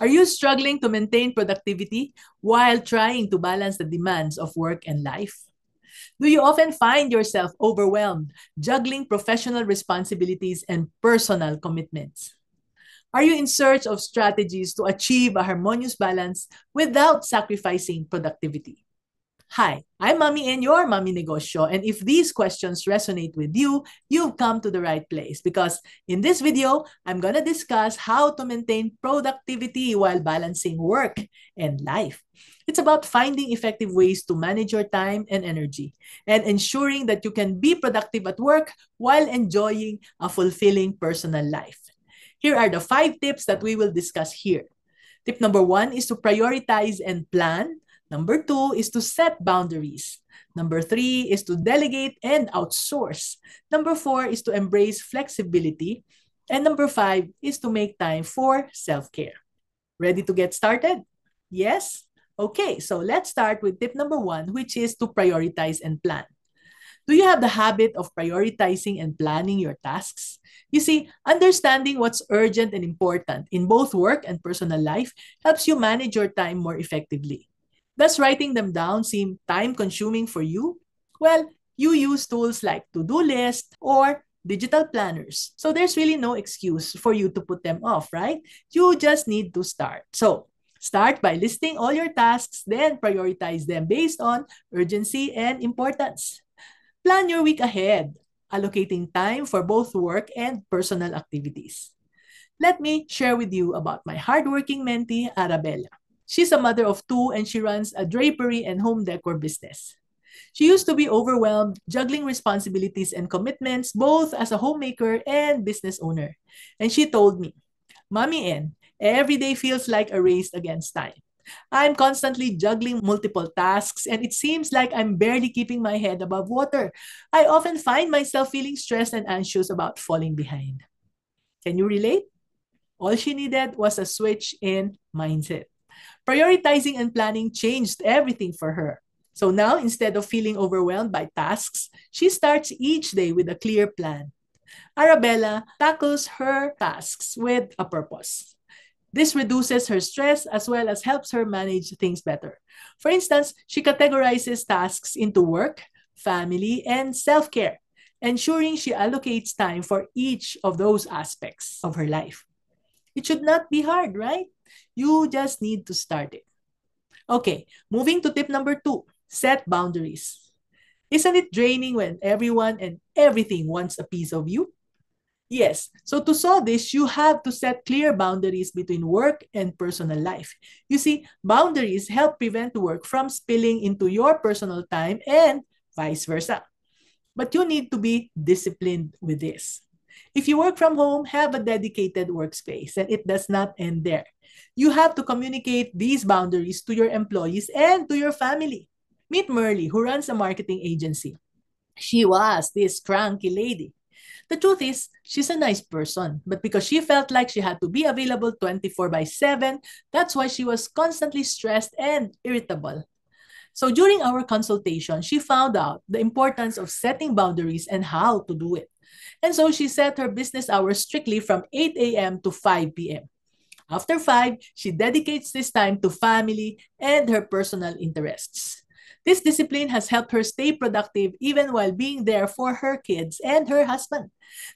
Are you struggling to maintain productivity while trying to balance the demands of work and life? Do you often find yourself overwhelmed, juggling professional responsibilities and personal commitments? Are you in search of strategies to achieve a harmonious balance without sacrificing productivity? Hi, I'm Mommy and your Mommy Negosyo. And if these questions resonate with you, you've come to the right place because in this video, I'm going to discuss how to maintain productivity while balancing work and life. It's about finding effective ways to manage your time and energy and ensuring that you can be productive at work while enjoying a fulfilling personal life. Here are the five tips that we will discuss here. Tip number one is to prioritize and plan Number two is to set boundaries. Number three is to delegate and outsource. Number four is to embrace flexibility. And number five is to make time for self care. Ready to get started? Yes? Okay, so let's start with tip number one, which is to prioritize and plan. Do you have the habit of prioritizing and planning your tasks? You see, understanding what's urgent and important in both work and personal life helps you manage your time more effectively. Does writing them down seem time consuming for you? Well, you use tools like to do list or digital planners. So there's really no excuse for you to put them off, right? You just need to start. So start by listing all your tasks, then prioritize them based on urgency and importance. Plan your week ahead, allocating time for both work and personal activities. Let me share with you about my hardworking mentee, Arabella. She's a mother of two and she runs a drapery and home decor business. She used to be overwhelmed, juggling responsibilities and commitments, both as a homemaker and business owner. And she told me, Mommy N, every day feels like a race against time. I'm constantly juggling multiple tasks, and it seems like I'm barely keeping my head above water. I often find myself feeling stressed and anxious about falling behind. Can you relate? All she needed was a switch in mindset. Prioritizing and planning changed everything for her. So now, instead of feeling overwhelmed by tasks, she starts each day with a clear plan. Arabella tackles her tasks with a purpose. This reduces her stress as well as helps her manage things better. For instance, she categorizes tasks into work, family, and self care, ensuring she allocates time for each of those aspects of her life. It should not be hard, right? You just need to start it. Okay, moving to tip number two set boundaries. Isn't it draining when everyone and everything wants a piece of you? Yes. So to solve this, you have to set clear boundaries between work and personal life. You see, boundaries help prevent work from spilling into your personal time and vice versa. But you need to be disciplined with this. If you work from home, have a dedicated workspace, and it does not end there. You have to communicate these boundaries to your employees and to your family. Meet Merly, who runs a marketing agency. She was this cranky lady. The truth is, she's a nice person, but because she felt like she had to be available 24 by 7, that's why she was constantly stressed and irritable. So during our consultation, she found out the importance of setting boundaries and how to do it. And so she set her business hours strictly from 8 a.m. to 5 p.m. After 5, she dedicates this time to family and her personal interests. This discipline has helped her stay productive even while being there for her kids and her husband.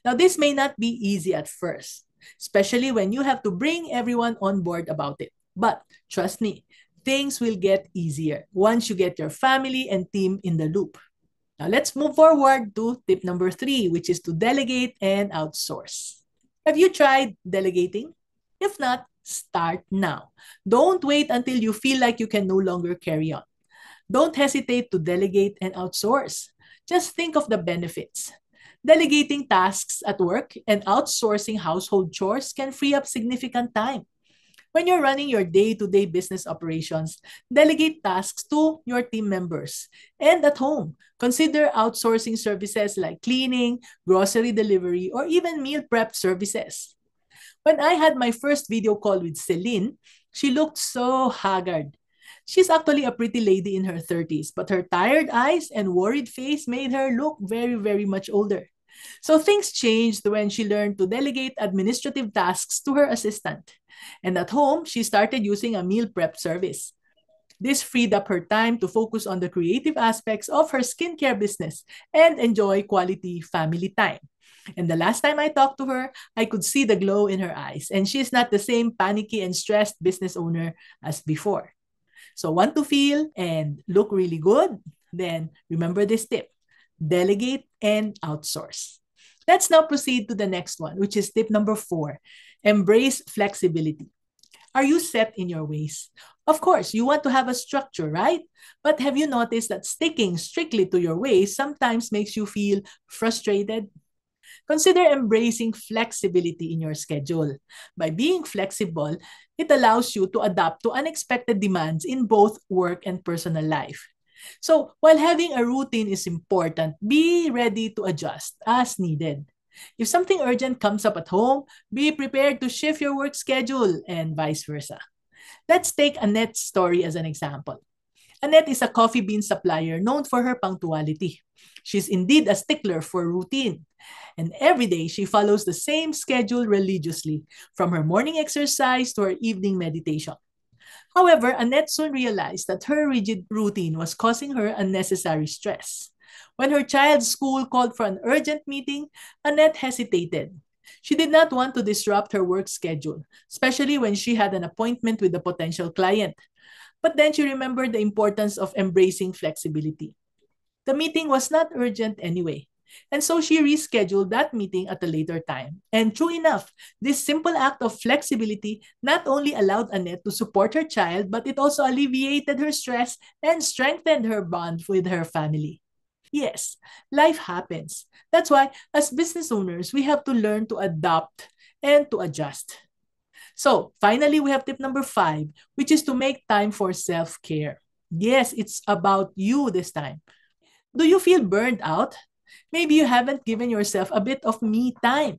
Now, this may not be easy at first, especially when you have to bring everyone on board about it. But trust me, things will get easier once you get your family and team in the loop. Now let's move forward to tip number three, which is to delegate and outsource. Have you tried delegating? If not, start now. Don't wait until you feel like you can no longer carry on. Don't hesitate to delegate and outsource. Just think of the benefits. Delegating tasks at work and outsourcing household chores can free up significant time. When you're running your day-to-day business operations, delegate tasks to your team members. And at home, consider outsourcing services like cleaning, grocery delivery, or even meal prep services. When I had my first video call with Celine, she looked so haggard. She's actually a pretty lady in her 30s, but her tired eyes and worried face made her look very, very much older. So things changed when she learned to delegate administrative tasks to her assistant. And at home, she started using a meal prep service. This freed up her time to focus on the creative aspects of her skincare business and enjoy quality family time. And the last time I talked to her, I could see the glow in her eyes, and she is not the same panicky and stressed business owner as before. So, want to feel and look really good? Then remember this tip delegate, and outsource. Let's now proceed to the next one, which is tip number four embrace flexibility. Are you set in your ways? Of course, you want to have a structure, right? But have you noticed that sticking strictly to your ways sometimes makes you feel frustrated? Consider embracing flexibility in your schedule. By being flexible, it allows you to adapt to unexpected demands in both work and personal life. So while having a routine is important, be ready to adjust as needed. If something urgent comes up at home, be prepared to shift your work schedule and vice versa. Let's take Annette's story as an example. Annette is a coffee bean supplier known for her punctuality. She's indeed a stickler for routine. And every day, she follows the same schedule religiously, from her morning exercise to her evening meditation. However, Annette soon realized that her rigid routine was causing her unnecessary stress. When her child's school called for an urgent meeting, Annette hesitated. She did not want to disrupt her work schedule, especially when she had an appointment with a potential client. But then she remembered the importance of embracing flexibility. The meeting was not urgent anyway, and so she rescheduled that meeting at a later time. And true enough, this simple act of flexibility not only allowed Annette to support her child, but it also alleviated her stress and strengthened her bond with her family. Yes, life happens. That's why, as business owners, we have to learn to adapt and to adjust. So, finally, we have tip number five, which is to make time for self care. Yes, it's about you this time. Do you feel burned out? Maybe you haven't given yourself a bit of me time.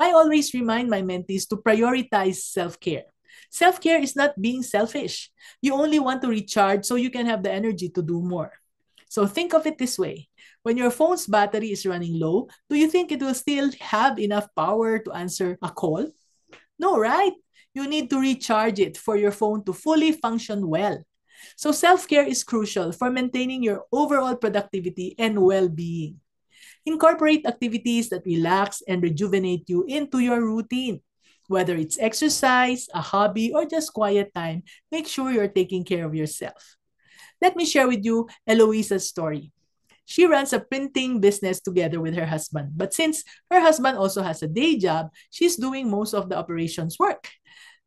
I always remind my mentees to prioritize self care. Self care is not being selfish. You only want to recharge so you can have the energy to do more. So think of it this way when your phone's battery is running low, do you think it will still have enough power to answer a call? No, right? You need to recharge it for your phone to fully function well. So self care is crucial for maintaining your overall productivity and well being. Incorporate activities that relax and rejuvenate you into your routine. Whether it's exercise, a hobby, or just quiet time, make sure you're taking care of yourself. Let me share with you Eloisa's story. She runs a printing business together with her husband. But since her husband also has a day job, she's doing most of the operations work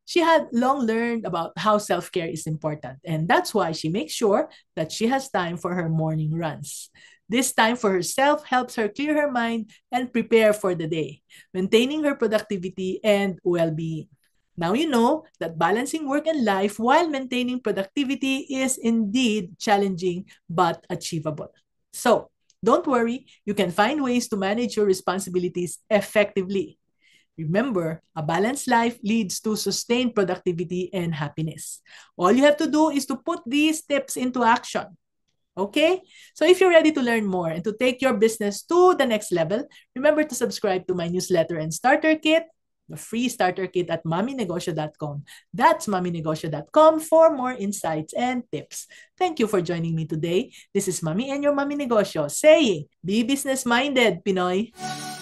she had long learned about how self care is important, and that's why she makes sure that she has time for her morning runs. This time for herself helps her clear her mind and prepare for the day, maintaining her productivity and well being. Now you know that balancing work and life while maintaining productivity is indeed challenging but achievable. So, don't worry, you can find ways to manage your responsibilities effectively. Remember, a balanced life leads to sustained productivity and happiness. All you have to do is to put these tips into action. Okay? So if you're ready to learn more and to take your business to the next level, remember to subscribe to my newsletter and starter kit, the free starter kit at mommynegosyo.com. That's mommynegosyo.com for more insights and tips. Thank you for joining me today. This is Mommy and your Mommy Negosyo saying, be business-minded, Pinoy!